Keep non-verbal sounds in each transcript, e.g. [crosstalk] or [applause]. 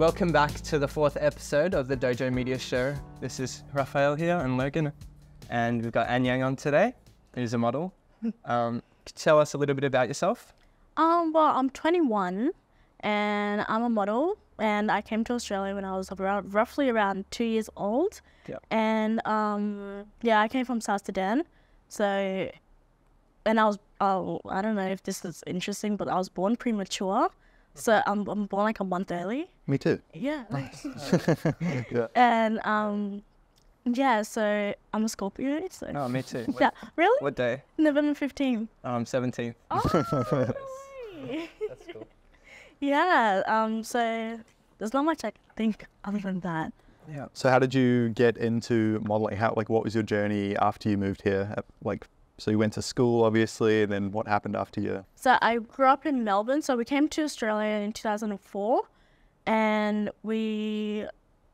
Welcome back to the fourth episode of the Dojo Media Show. This is Raphael here and Logan, and we've got Anyang on today, who's a model. [laughs] Um, tell us a little bit about yourself. Um, well, I'm 21 and I'm a model, and I came to Australia when I was around, roughly around two years old. Yeah. And um, yeah, I came from South Sudan, so, and I was, oh, I don't know if this is interesting, but I was born premature. So I'm, um, I'm born like a month early. Me too. Yeah. [laughs] Nice. [laughs] And um, yeah, so I'm a Scorpio. So. Oh, me too. What, [laughs] yeah, really? What day? November 15th. I'm 17th. Oh, That's cool. Yeah, um, so there's not much I think other than that. Yeah. So how did you get into modeling? How like what was your journey after you moved here at like so you went to school, obviously, and then what happened after you? So I grew up in Melbourne. So we came to Australia in 2004, and we,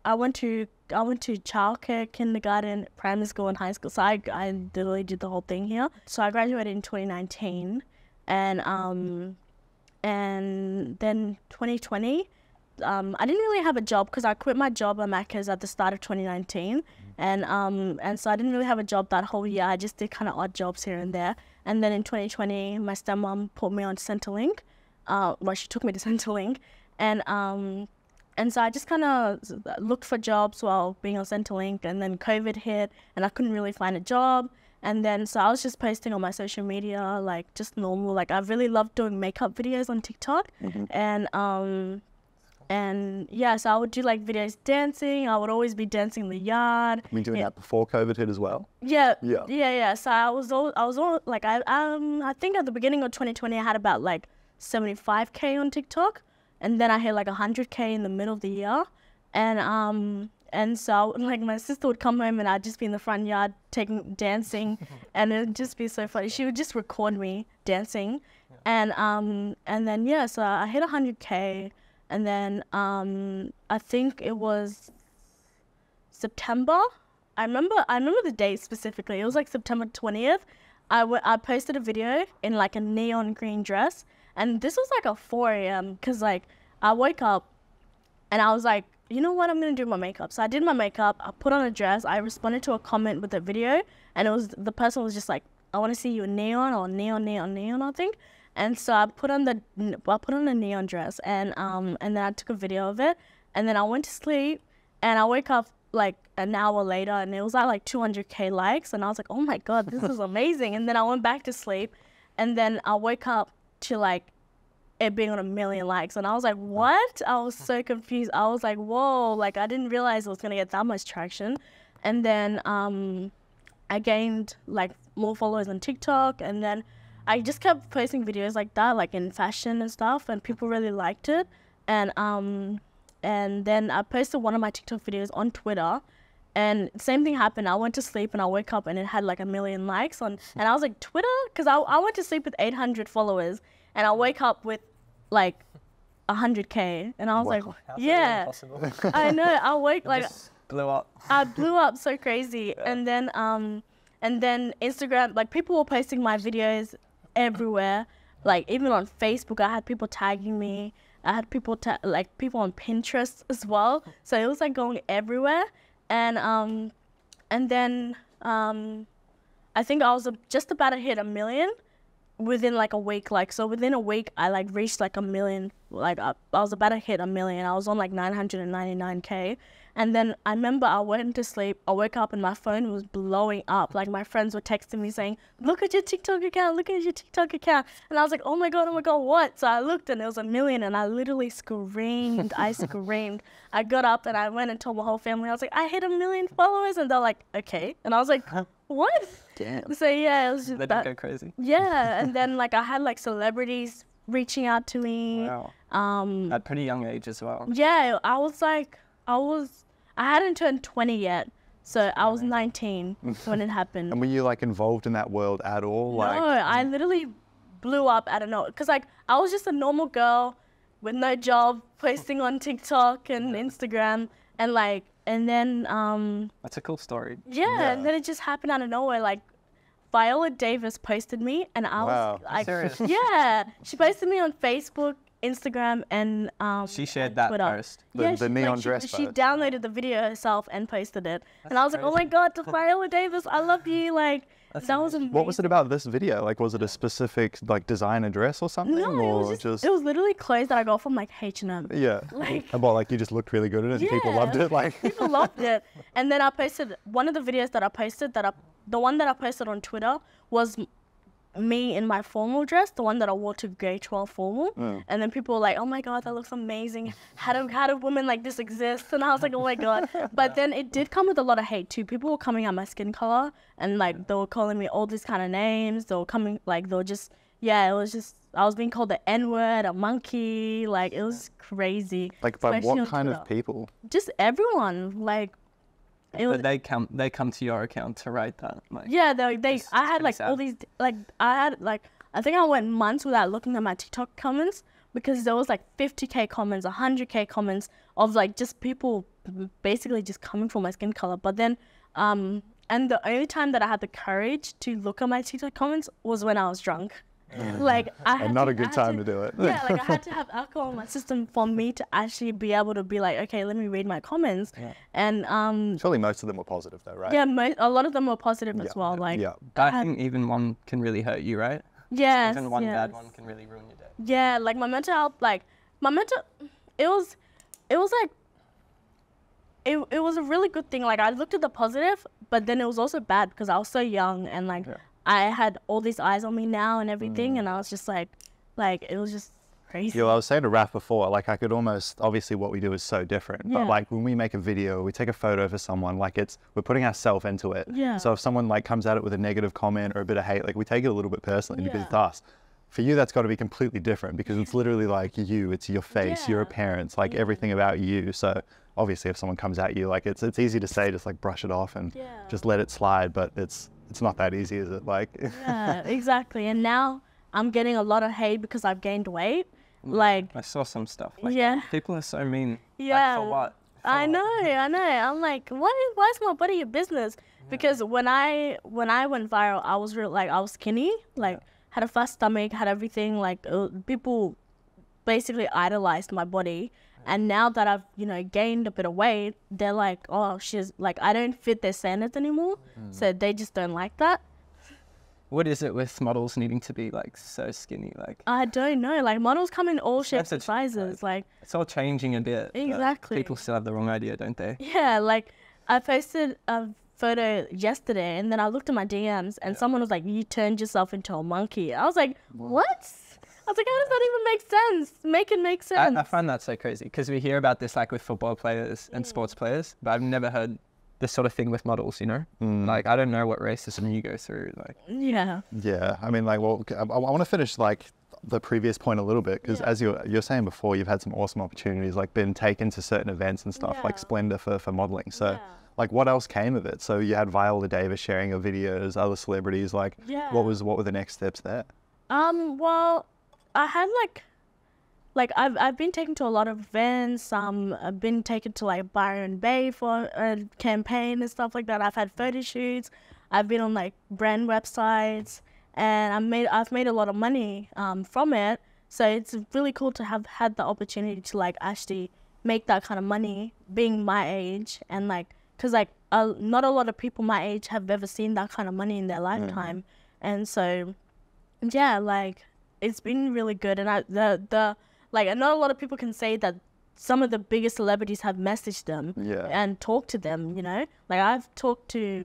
I went to I went to childcare, kindergarten, primary school, and high school. So I, I literally did the whole thing here. So I graduated in 2019, and um, and then 2020. Um, I didn't really have a job because I quit my job at uh, Macca's at the start of 2019 and um and so I didn't really have a job that whole year. I just did kind of odd jobs here and there. And then in 2020, my stepmom put me on Centrelink. Uh, well, she took me to [laughs] Centrelink, and um, and so I just kind of looked for jobs while being on Centrelink. And then COVID hit, and I couldn't really find a job. And then so I was just posting on my social media, like just normal. Like I really loved doing makeup videos on TikTok, mm-hmm. and um and yeah, so I would do like videos dancing. I would always be dancing in the yard. I mean, doing yeah. that before COVID hit as well. Yeah, yeah, yeah, yeah. So I was all, I was all like, I um, I think at the beginning of 2020, I had about like 75k on TikTok, and then I hit like 100k in the middle of the year, and um, and so [laughs] like my sister would come home and I'd just be in the front yard taking dancing, [laughs] and it'd just be so funny. She would just record me dancing, yeah. and um, and then yeah, so I hit 100k and then um, I think it was September. I remember I remember the date specifically. It was like September twentieth. I, w- I posted a video in like a neon green dress, and this was like a four a.m. because like I woke up, and I was like, you know what, I'm gonna do my makeup. So I did my makeup. I put on a dress. I responded to a comment with a video, and it was the person was just like, I want to see you in neon or neon, neon, neon, I think. And so I put on the I put on a neon dress and um and then I took a video of it and then I went to sleep and I wake up like an hour later and it was at like 200k likes and I was like oh my god this is [laughs] amazing and then I went back to sleep and then I wake up to like it being on a million likes and I was like what I was so confused I was like whoa like I didn't realize I was gonna get that much traction and then um I gained like more followers on TikTok and then I just kept posting videos like that, like in fashion and stuff, and people really liked it. And um, and then I posted one of my TikTok videos on Twitter, and same thing happened. I went to sleep and I woke up and it had like a million likes on, and I was like Twitter, because I I went to sleep with 800 followers, and I wake up with like 100k, and I was wow. like, How's yeah, [laughs] I know. I wake like blew up. I blew up so crazy, [laughs] yeah. and then um. And then Instagram, like people were posting my videos everywhere. Like even on Facebook, I had people tagging me. I had people ta- like people on Pinterest as well. So it was like going everywhere. And um, and then um, I think I was just about to hit a million within like a week. Like so within a week, I like reached like a million. Like I was about to hit a million. I was on like 999k, and then I remember I went to sleep. I woke up and my phone was blowing up. Like my friends were texting me saying, "Look at your TikTok account. Look at your TikTok account." And I was like, "Oh my god, oh my god, what?" So I looked and there was a million, and I literally screamed. I [laughs] screamed. I got up and I went and told my whole family. I was like, "I hit a million followers," and they're like, "Okay." And I was like, "What?" Damn. So yeah, it was just Let that. go crazy. Yeah, and [laughs] then like I had like celebrities reaching out to me. Wow. Um, At pretty young age as well. Yeah, I was like, I was I hadn't turned 20 yet. So I was 19 when it happened. [laughs] and were you like involved in that world at all? No, like, I literally blew up out of nowhere. Because like I was just a normal girl with no job, posting on TikTok and Instagram, and like, and then um. That's a cool story. Yeah, yeah. and then it just happened out of nowhere. Like, Viola Davis posted me, and I wow. was like, [laughs] yeah, she posted me on Facebook Instagram and um, she shared that Twitter. first. The, yeah, the she, neon like, dress. She, she, downloaded the video herself and posted it, That's and I was crazy. like, "Oh my god, [laughs] Viola Davis, I love you!" Like That's that was amazing. What was it about this video? Like, was it a specific like designer dress or something? No, or it was just, just, it was literally clothes that I got from like H and M. Yeah, [laughs] like about like you just looked really good in it. Yeah, people loved it. Like [laughs] people loved it. And then I posted one of the videos that I posted that I the one that I posted on Twitter was me in my formal dress, the one that I wore to grade 12 formal. And then people were like, oh my God, that looks amazing. How do, how do women like this exist? And I was like, oh my God. [laughs] But then it did come with a lot of hate too. People were coming at my skin color and like they were calling me all these kind of names. They were coming, like, they were just, yeah, it was just, I was being called the N word, a monkey. Like, it was crazy. Like, by what kind Twitter. of people? Just everyone. Like, it was, they come they come to your account to write that. Like, yeah, they, they I had like sad. all these like I had like I think I went months without looking at my TikTok comments because there was like 50k comments, 100k comments of like just people basically just coming for my skin color. But then, um, and the only time that I had the courage to look at my TikTok comments was when I was drunk like I and not to, a good time to, to, do it. Yeah, like I had to have alcohol in my system for me to actually be able to be like, okay, let me read my comments. Yeah. And um, surely most of them were positive though, right? Yeah, a lot of them were positive yeah. as well. Like yeah, I, I think even one can really hurt you, right? Yeah, even one yes. bad one can really ruin your day. Yeah, like my mental health, like my mental, it was, it was like. It, it was a really good thing. Like I looked at the positive, but then it was also bad because I was so young and like yeah. I had all these eyes on me now and everything, mm. and I was just like, like it was just crazy. Yeah, I was saying to Raph before, like I could almost obviously what we do is so different, yeah. but like when we make a video, we take a photo for someone, like it's we're putting ourselves into it. Yeah. So if someone like comes at it with a negative comment or a bit of hate, like we take it a little bit personally yeah. because it's us. For you, that's got to be completely different because it's literally like you, it's your face, yeah. your appearance, like everything about you. So obviously, if someone comes at you, like it's it's easy to say, just like brush it off and just let it slide. But it's it's not that easy, is it? Like, [laughs] yeah, exactly. And now I'm getting a lot of hate because I've gained weight. Mm. Like, I saw some stuff. Like, yeah, people are so mean. Yeah, like, for what? For I know, what? I know. I'm like, what? Is, why is my body your business? Yeah. Because when I when I went viral, I was real like I was skinny, like yeah. had a fat stomach, had everything. Like uh, people basically idolized my body and now that I've, you know, gained a bit of weight, they're like, oh, she's like, I don't fit their standards anymore. Mm. So they just don't like that. What is it with models needing to be like so skinny? Like I don't know. Like models come in all shapes and sizes. Like, like, it's all changing a bit. Exactly. People still have the wrong idea, don't they? Yeah. Like I posted a photo yesterday, and then I looked at my DMs, and yeah. someone was like, "You turned yourself into a monkey." I was like, "What?" what? I was like, how does that even make sense? Make it make sense. I, I find that so crazy because we hear about this like with football players and mm. sports players, but I've never heard this sort of thing with models, you know? Mm. Like, I don't know what racism you go through. Like, yeah. Yeah. I mean, like, well, I, I want to finish like the previous point a little bit because yeah. as you're, you're saying before, you've had some awesome opportunities, like been taken to certain events and stuff, yeah. like Splendor for, for modeling. So, yeah. like, what else came of it? So, you had Viola Davis sharing your videos, other celebrities. Like, what was what were the next steps there? Um, well, I had like like I've I've been taken to a lot of events. Um, I've been taken to like Byron Bay for a campaign and stuff like that. I've had photo shoots. I've been on like brand websites, and I made I've made a lot of money um, from it. So it's really cool to have had the opportunity to like actually make that kind of money, being my age, and like because like a, not a lot of people my age have ever seen that kind of money in their hmm. lifetime, mm. and so yeah, like it's been really good. And I the the like I know a lot of people can say that some of the biggest celebrities have messaged them yeah. and talked to them. You know, like I've talked to.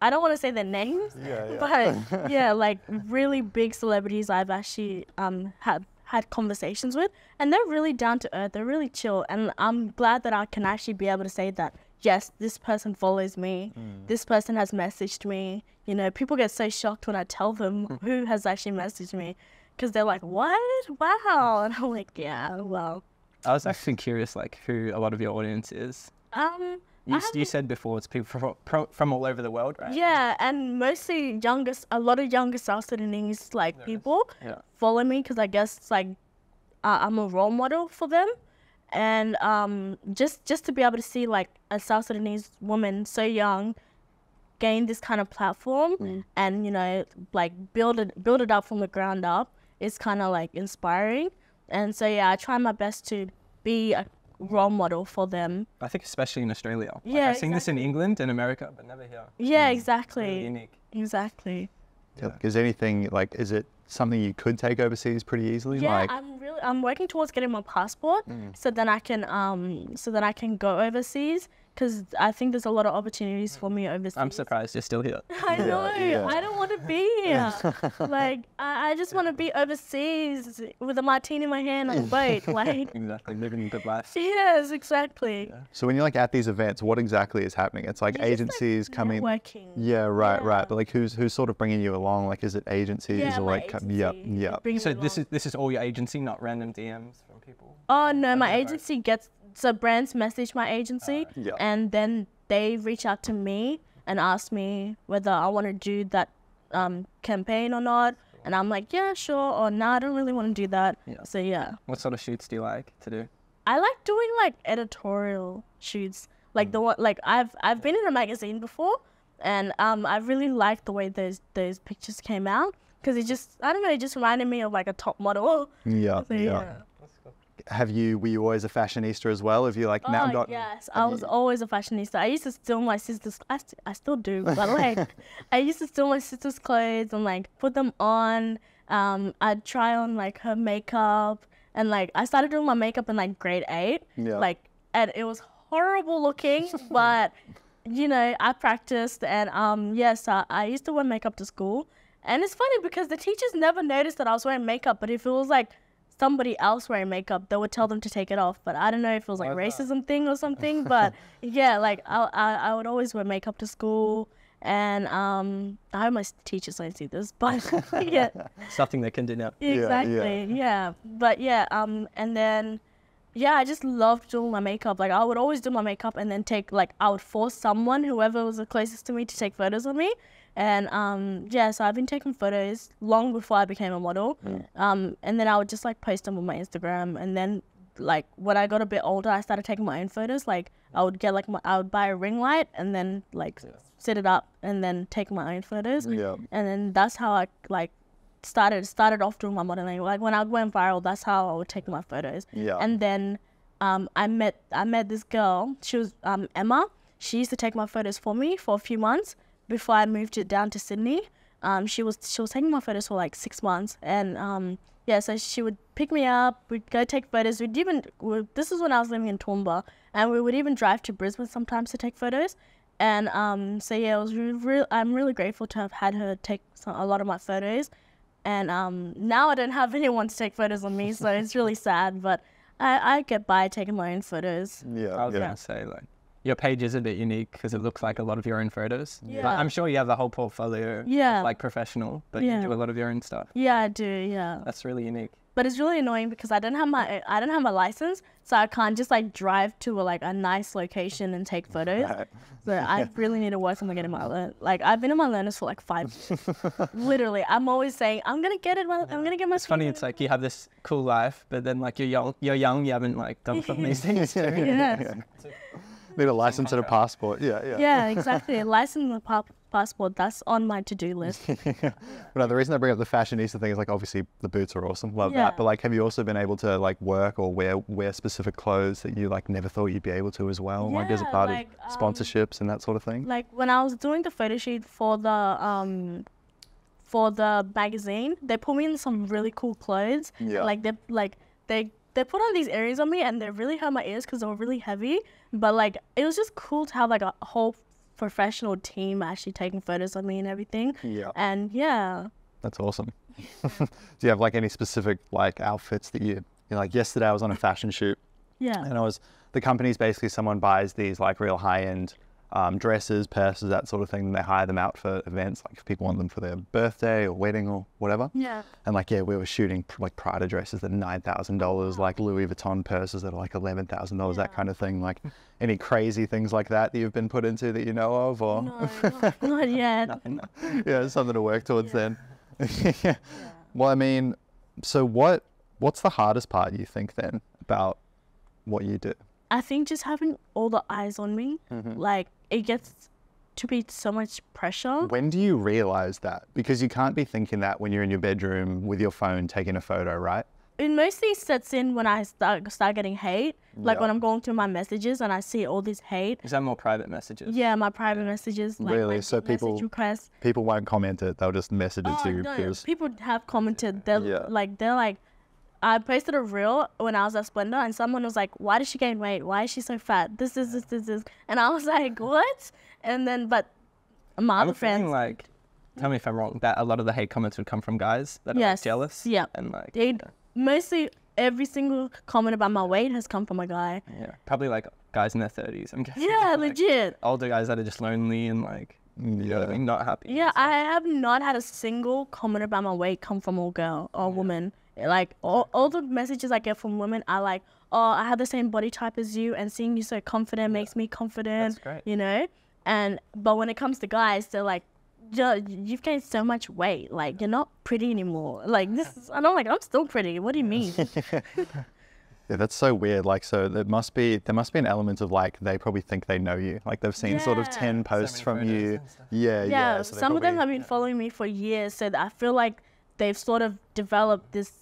I don't want to say their names, yeah, yeah. [laughs] but [laughs] yeah, like really big celebrities I've actually um had had conversations with, and they're really down to earth. They're really chill, and I'm glad that I can actually be able to say that yes, this person follows me. Mm. This person has messaged me. You know, people get so shocked when I tell them [laughs] who has actually messaged me because they're like, "What? Wow!" And I'm like, "Yeah, well." I was actually curious, like, who a lot of your audience is. Um, you, you said before it's people from, from, all over the world, right? Yeah, and mostly youngest, a lot of younger South Sudanese like people yeah. follow me because I guess like uh, I'm a role model for them, and um, just just to be able to see like a South Sudanese woman so young gain this kind of platform mm. and you know like build it build it up from the ground up is kind of like inspiring. And so, yeah, I try my best to be a role model for them. I think, especially in Australia. Like, yeah. I've seen this in England and America, but never here. Yeah, mm. exactly. Really unique. Exactly. Yeah. Is anything like, is it something you could take overseas pretty easily? Yeah, like... I'm really, I'm working towards getting my passport mm. so then I can, um, so then I can go overseas because I think there's a lot of opportunities for me overseas. I'm surprised you're still here. [laughs] I know. Yeah, yeah. I don't want to be here. [laughs] like I, I just want to be overseas with a martini in my hand on a boat. [laughs] Like exactly living the life. Yes, exactly. Yeah. So when you're like at these events, what exactly is happening? It's like you're agencies like coming. Working. Yeah, right, right. But like who's who's sort of bringing you along? Like is it agencies or like agency. yep, yep. So this is this is all your agency, not random DMs from people. Oh no, my agency gets so brands message my agency, uh, yeah. and then they reach out to me and ask me whether I want to do that um, campaign or not. And I'm like, yeah, sure, or no, nah, I don't really want to do that. Yeah. So yeah. What sort of shoots do you like to do? I like doing like editorial shoots, like mm. the one like I've I've been in a magazine before, and um I really liked the way those those pictures came out because it just I don't know it just reminded me of like a top model. Yeah, [laughs] so, yeah. yeah have you were you always a fashionista as well? Have you like now? Oh, ah, not, yes, I was you... always a fashionista. I used to steal my sister's. I, st I still do, [laughs] but like I used to steal my sister's clothes and like put them on. Um, I'd try on like her makeup and like I started doing my makeup in like grade eight. Yeah. Like and it was horrible looking, [laughs] but you know I practiced and um yes yeah, so I used to wear makeup to school. And it's funny because the teachers never noticed that I was wearing makeup, but if it was like somebody else wearing makeup that would tell them to take it off. But I don't know if it was like racism thing or something. [laughs] But yeah, like I, I, I would always wear makeup to school. And um, I hope my teachers don't see this, but [laughs] yeah, [laughs] something they can do now. Exactly, yeah, yeah. yeah. But yeah, um, and then yeah, I just loved doing my makeup. Like I would always do my makeup and then take like I would force someone, whoever was the closest to me, to take photos of me. And um, yeah, so I've been taking photos long before I became a model. Mm. Um, and then I would just like post them on my Instagram. And then like when I got a bit older, I started taking my own photos. Like I would get like my, I would buy a ring light and then like yeah. set it up and then take my own photos. Yeah. And then that's how I like started started off doing my modeling. Like when I went viral, that's how I would take my photos. Yeah. And then um, I met I met this girl. She was um, Emma. She used to take my photos for me for a few months before I moved it down to Sydney. Um, she was she was taking my photos for like six months, and um, yeah, so she would pick me up. We'd go take photos. We'd even we'd, this is when I was living in Toowoomba, and we would even drive to Brisbane sometimes to take photos. And um, so yeah, it was re I'm really grateful to have had her take some, a lot of my photos, and um, now I don't have [laughs] anyone to take photos of me, so it's really [laughs] sad. But I, I get by taking my own photos. Yeah, I was yeah. gonna say like your page is a bit unique because it looks like a lot of your own photos. Yeah. Like, I'm sure you have the whole portfolio. Yeah. Like professional, but yeah. you do a lot of your own stuff. Yeah, I do. Yeah. That's really unique. But it's really annoying because I don't have my I don't have a license, so I can't just like drive to a, like a nice location and take photos. Right. So yeah. I [laughs] really need to work on getting my learn. Like I've been in my learners for like five. [laughs] Literally, I'm always saying I'm gonna get it. I'm gonna get my. It's funny. It's like you have this cool life, but then like you're young. You're young. You haven't like done [laughs] some of these things. yeah. yeah. [laughs] Need a license and a passport. Yeah, yeah. Yeah, [laughs] exactly. A license and a pa passport. That's on my to-do list. [laughs] but no, the reason I bring up the fashionista thing is like obviously the boots are awesome, love yeah. that. But like, have you also been able to like work or wear wear specific clothes that you like never thought you'd be able to as well? Yeah, like as a part like, of um, sponsorships um, and that sort of thing. Like when I was doing the photo shoot for the um for the magazine, they put me in some really cool clothes. Yeah. Like they like they they put on these earrings on me and they really hurt my ears because they were really heavy. But like it was just cool to have like a whole professional team actually taking photos of me and everything. Yeah. And yeah. That's awesome. [laughs] Do you have like any specific like outfits that you, you like yesterday I was on a fashion shoot. Yeah. And I was the company's basically someone buys these like real high end um, dresses, purses, that sort of thing. And they hire them out for events, like if people want them for their birthday or wedding or whatever. Yeah. And like, yeah, we were shooting like Prada dresses that nine thousand dollars, like Louis Vuitton purses that are like eleven thousand yeah. dollars, that kind of thing. Like, [laughs] any crazy things like that that you've been put into that you know of, or no, not, [laughs] not yet. no, no. Yeah, something to work towards yeah. then. [laughs] yeah. Well, I mean, so what? What's the hardest part you think then about what you do? I think just having all the eyes on me, mm-hmm. like it gets to be so much pressure. When do you realize that? Because you can't be thinking that when you're in your bedroom with your phone taking a photo, right? It mostly sets in when I start start getting hate, like yep. when I'm going through my messages and I see all this hate. Is that more private messages? Yeah, my private messages. Like really? So people people won't comment it; they'll just message it oh, to you. No, people have commented. They're yeah. like they're like I posted a reel when I was at Splendor, and someone was like, "Why did she gain weight? Why is she so fat? This is this this this." And I was [laughs] like, "What?" And then, but my I'm other friends like, tell me if I'm wrong, that a lot of the hate comments would come from guys that yes. are jealous. Yeah. And like, Dude, mostly every single comment about my weight has come from a guy. Yeah, probably like guys in their thirties. I'm [laughs] guessing. Yeah, like, legit. Older guys that are just lonely and like you know, yeah. not happy. Yeah, I have not had a single comment about my weight come from a girl or yeah. woman. Like all, all the messages I get from women are like, oh, I have the same body type as you, and seeing you so confident yeah. makes me confident. That's great. You know, and but when it comes to guys, they're like, you've gained so much weight. Like you're not pretty anymore. Like this, is, and I'm like, I'm still pretty. What do you mean? [laughs] Yeah, that's so weird. Like, so there must be there must be an element of like they probably think they know you. Like they've seen yeah. sort of ten posts so from you. Yeah, yeah. yeah so some probably, of them have been yeah. following me for years, so I feel like they've sort of developed this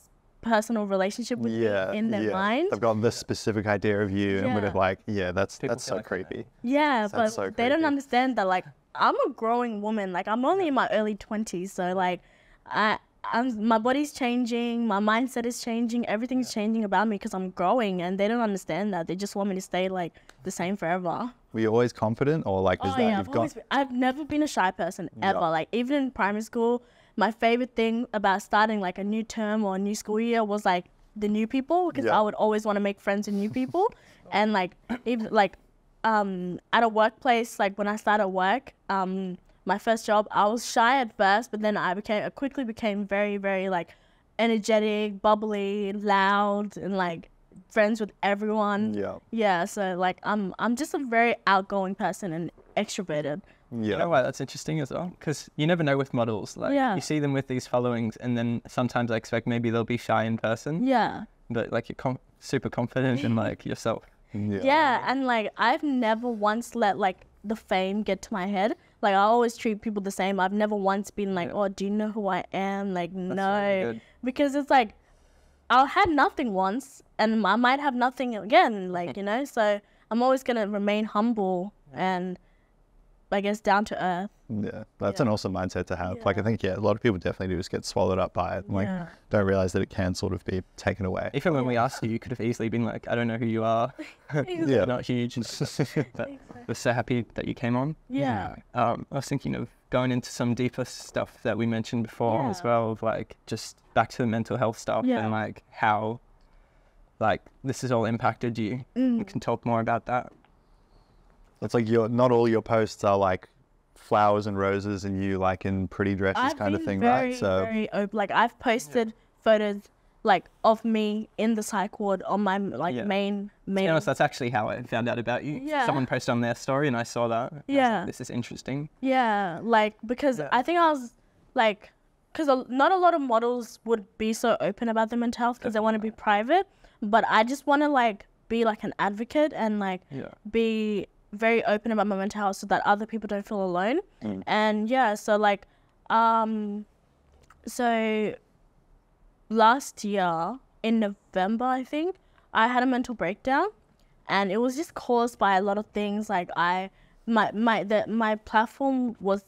personal relationship with yeah, you in their yeah. mind. They've got this specific idea of you, yeah. and we're like, yeah, that's People that's so like creepy. That. Yeah, that's but so creepy. they don't understand that like I'm a growing woman. Like I'm only in my early twenties, so like I. I'm, my body's changing, my mindset is changing, everything's yeah. changing about me because I'm growing, and they don't understand that. They just want me to stay like the same forever. Were you always confident, or like, oh, yeah, I've, got... I've never been a shy person ever. Like, even in primary school, my favorite thing about starting like a new term or a new school year was like the new people because yeah. I would always want to make friends with new people [laughs] and like even like um at a workplace like when I started work um my first job I was shy at first but then I became I quickly became very very like energetic bubbly loud and like friends with everyone yeah yeah so like I'm I'm just a very outgoing person and extroverted yeah. You know why that's interesting as well? Because you never know with models. Like yeah. you see them with these followings, and then sometimes I expect maybe they'll be shy in person. Yeah. But like you're com- super confident in like yourself. [laughs] Yeah. yeah. And like I've never once let like the fame get to my head. Like I always treat people the same. I've never once been like, oh, do you know who I am? Like that's no, really because it's like I had nothing once, and I might have nothing again. Like you know, so I'm always gonna remain humble and I guess, down to earth. Yeah, that's yeah. an awesome mindset to have. Yeah. Like, I think, yeah, a lot of people definitely do just get swallowed up by it and, like, yeah. don't realize that it can sort of be taken away. Even when we asked you, you could have easily been like, I don't know who you are. [laughs] yeah. Not huge. [laughs] but we're so happy that you came on. Yeah. Um, I was thinking of going into some deeper stuff that we mentioned before as well, of like just back to the mental health stuff and like how, like, this has all impacted you. Mm. We can talk more about that. It's like your not all your posts are like flowers and roses and you like in pretty dresses I've kind of thing, very, right? So very open. like I've posted yeah. photos like of me in the psych ward on my like yeah. main main. To be honest, that's actually how I found out about you. Yeah. Someone posted on their story and I saw that. Yeah. Like, this is interesting. Yeah, like because yeah. I think I was like, because not a lot of models would be so open about their mental health because they want to be private, but I just want to like be like an advocate and like yeah. be very open about my mental health so that other people don't feel alone. Mm. And yeah, so like, um, so last year in November, I think, I had a mental breakdown and it was just caused by a lot of things. Like I, my, my, the, my platform was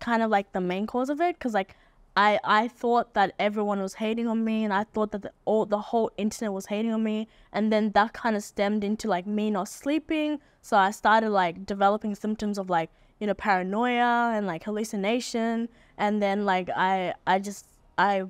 kind of like the main cause of it. Cause like I, I thought that everyone was hating on me and I thought that the, all, the whole internet was hating on me. And then that kind of stemmed into like me not sleeping. So I started like developing symptoms of like, you know, paranoia and like hallucination. And then like I, I just, I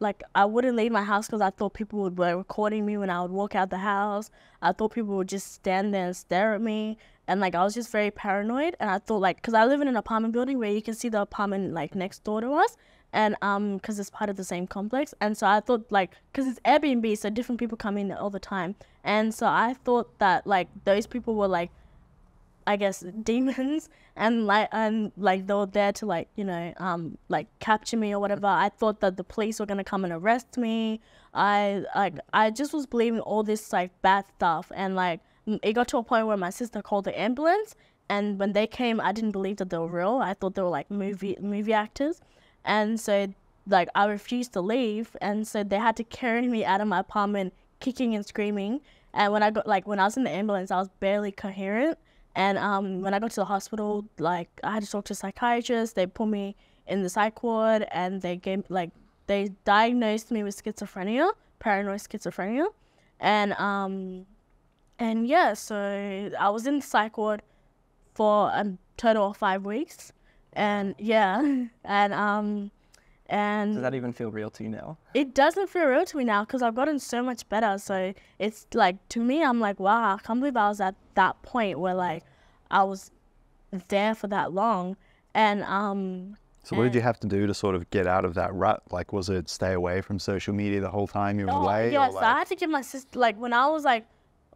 like I wouldn't leave my house because I thought people would were recording me when I would walk out the house. I thought people would just stand there and stare at me, and like I was just very paranoid. And I thought like, because I live in an apartment building where you can see the apartment like next door to us, and um because it's part of the same complex and so i thought like because it's airbnb so different people come in all the time and so i thought that like those people were like i guess [laughs] demons and like and like they were there to like you know um like capture me or whatever i thought that the police were going to come and arrest me i like i just was believing all this like bad stuff and like it got to a point where my sister called the ambulance and when they came i didn't believe that they were real i thought they were like movie movie actors and so, like, I refused to leave. And so they had to carry me out of my apartment, kicking and screaming. And when I got, like, when I was in the ambulance, I was barely coherent. And um, when I got to the hospital, like, I had to talk to a psychiatrist. They put me in the psych ward and they gave, like, they diagnosed me with schizophrenia, paranoid schizophrenia. And, um, and yeah, so I was in the psych ward for a total of five weeks and yeah, [laughs] and um, and does that even feel real to you now? It doesn't feel real to me now because I've gotten so much better. So it's like to me, I'm like, wow, I can't believe I was at that point where like I was there for that long, and um. So and what did you have to do to sort of get out of that rut? Like, was it stay away from social media the whole time you were oh, away? Yeah, so like... I had to give my sister like when I was like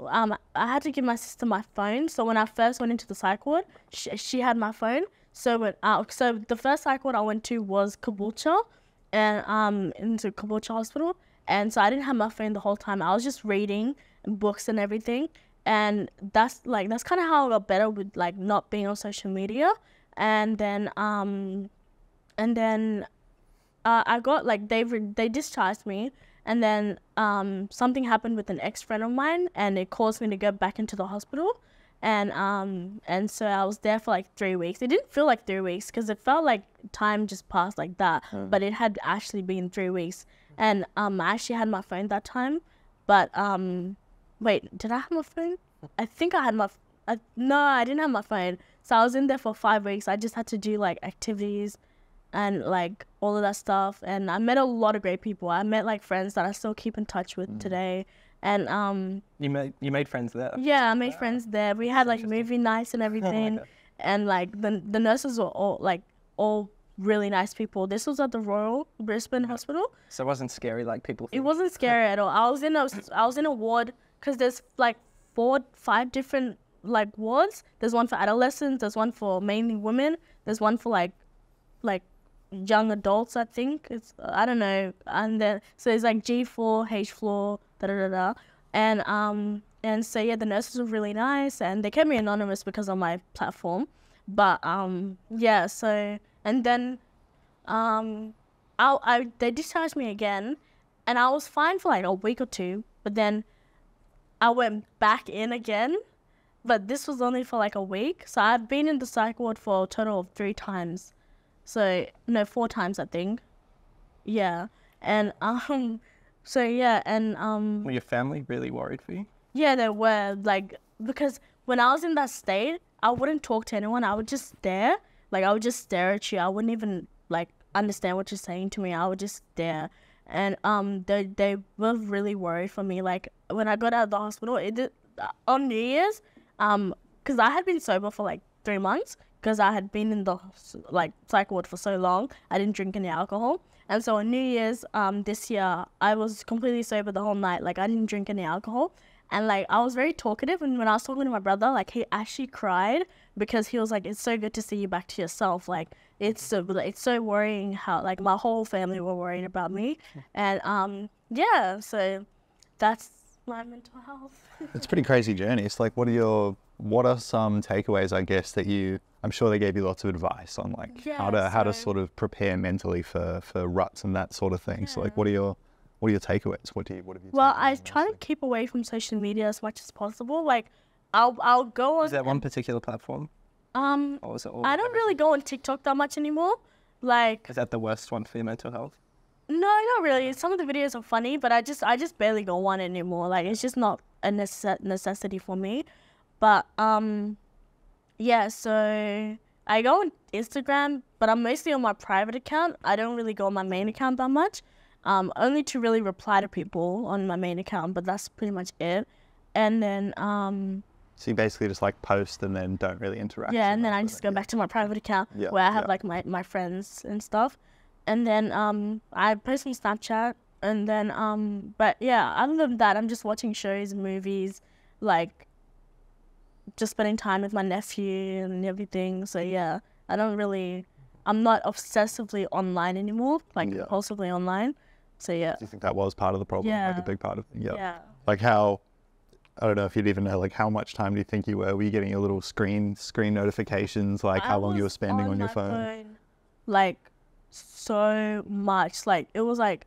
um, I had to give my sister my phone. So when I first went into the psych ward, she, she had my phone. So when uh, so the first cycle I went to was Kabocha, and um into Kabocha Hospital, and so I didn't have my phone the whole time. I was just reading books and everything, and that's like that's kind of how I got better with like not being on social media, and then um, and then uh, I got like they re- they discharged me, and then um something happened with an ex friend of mine, and it caused me to go back into the hospital and um and so I was there for like three weeks. It didn't feel like three weeks because it felt like time just passed like that, mm. but it had actually been three weeks. And um, I actually had my phone that time, but um, wait, did I have my phone? I think I had my. I, no, I didn't have my phone. So I was in there for five weeks. I just had to do like activities, and like all of that stuff. And I met a lot of great people. I met like friends that I still keep in touch with mm. today and um you made you made friends there yeah i made wow. friends there we had like movie nights and [laughs] everything oh and like the the nurses were all like all really nice people this was at the royal brisbane hospital so it wasn't scary like people think. it wasn't scary at all i was in a i was in a ward because there's like four five different like wards there's one for adolescents there's one for mainly women there's one for like like young adults i think it's i don't know and then so there's like g4 h4 da da da da. And um and so yeah, the nurses were really nice, and they kept me anonymous because of my platform. But um yeah, so and then um I, I they discharged me again, and I was fine for like a week or two. But then I went back in again, but this was only for like a week. So I've been in the psych ward for a total of three times. So no, four times I think. Yeah. And [laughs] um so yeah, and um. Were your family really worried for you? Yeah, they were like because when I was in that state, I wouldn't talk to anyone. I would just stare. Like I would just stare at you. I wouldn't even like understand what you're saying to me. I would just stare. And um, they they were really worried for me. Like when I got out of the hospital, it did, uh, on New Year's, um, because I had been sober for like three months because I had been in the like psych ward for so long. I didn't drink any alcohol, and so on New Year's um, this year, I was completely sober the whole night. Like I didn't drink any alcohol. And like I was very talkative. And when I was talking to my brother, like he actually cried because he was like, it's so good to see you back to yourself. Like it's so, it's so worrying how like my whole family were worrying about me. [laughs] And um, yeah, so that's my mental health. it's pretty crazy journey. It's like, what are your what are some takeaways, I guess, that you, I'm sure they gave you lots of advice on like yeah, how to, so, how to sort of prepare mentally for, for ruts and that sort of thing. Yeah. So like, what are your, what are your takeaways? What do you, what have you? Well, I try to keep away from social media as much as possible. Like I'll, I'll go on. Is that one particular platform? Um, or is it all I don't really go on TikTok that much anymore. Like, is that the worst one for your mental health? No, not really. Some of the videos are funny, but I just I just barely go on anymore. Like it's just not a necess- necessity for me. But um, yeah, so I go on Instagram, but I'm mostly on my private account. I don't really go on my main account that much. Um, only to really reply to people on my main account, but that's pretty much it. And then um, so you basically just like post and then don't really interact. Yeah, and then I just go yeah. back to my private account yeah, where I have yeah. like my, my friends and stuff. And then um, I post on Snapchat. And then, um, but yeah, other than that, I'm just watching shows, movies, like just spending time with my nephew and everything. So yeah, I don't really, I'm not obsessively online anymore, like yeah. compulsively online. So yeah. Do you think that was part of the problem? Yeah. Like a big part of yeah. yeah. Like how, I don't know if you'd even know, like how much time do you think you were? Were you getting your little screen screen notifications, like I how long you were spending on, on your phone? phone? Like so much. Like it was like,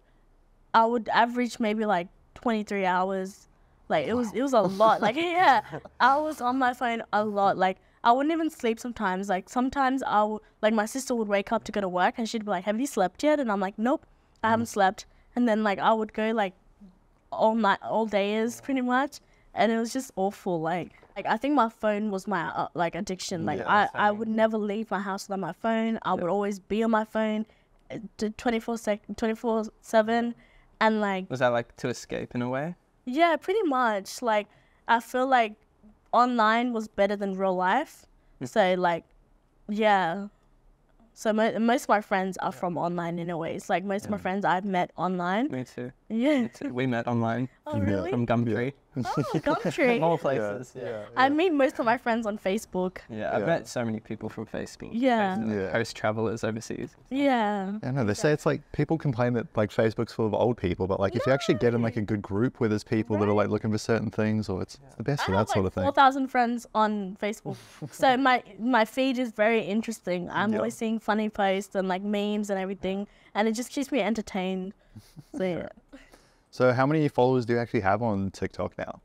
I would average maybe like 23 hours like it was it was a [laughs] lot. Like yeah, I was on my phone a lot. Like I wouldn't even sleep sometimes. Like sometimes I would like my sister would wake up to go to work and she'd be like, "Have you slept yet?" And I'm like, "Nope, I haven't mm. slept." And then like I would go like all night, all day is pretty much, and it was just awful. Like like I think my phone was my uh, like addiction. Like yeah, I I would never leave my house without my phone. I would always be on my phone, uh, twenty four sec twenty four seven, and like was that like to escape in a way? Yeah, pretty much. Like I feel like online was better than real life. Hmm. so like, yeah. So mo- most of my friends are from online in a way. It's like most of my friends I've met online. Me too. Yeah. we met online. [laughs] Oh, really? From Gumtree. Oh, [laughs] Gumtree. More places. Yeah. yeah. I meet most of my friends on Facebook. Yeah, I've met so many people from Facebook. Yeah. yeah. travelers overseas. Yeah. I know. They say it's like people complain that like Facebook's full of old people, but like no. if you actually get in like a good group where there's people right. that are like looking for certain things, or it's, it's the best I for that sort of thing. Four thousand friends on Facebook, [laughs] so my my feed is very interesting. I'm yep. always seeing funny posts and like memes and everything, and it just keeps me entertained. So, yeah. so how many followers do you actually have on TikTok now?